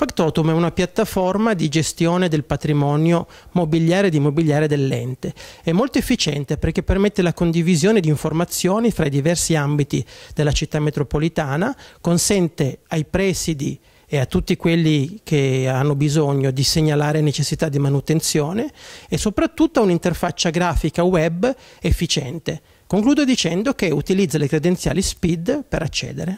Factotum è una piattaforma di gestione del patrimonio mobiliare ed immobiliare dell'ente. È molto efficiente perché permette la condivisione di informazioni fra i diversi ambiti della città metropolitana, consente ai presidi e a tutti quelli che hanno bisogno di segnalare necessità di manutenzione e soprattutto ha un'interfaccia grafica web efficiente. Concludo dicendo che utilizza le credenziali SPID per accedere.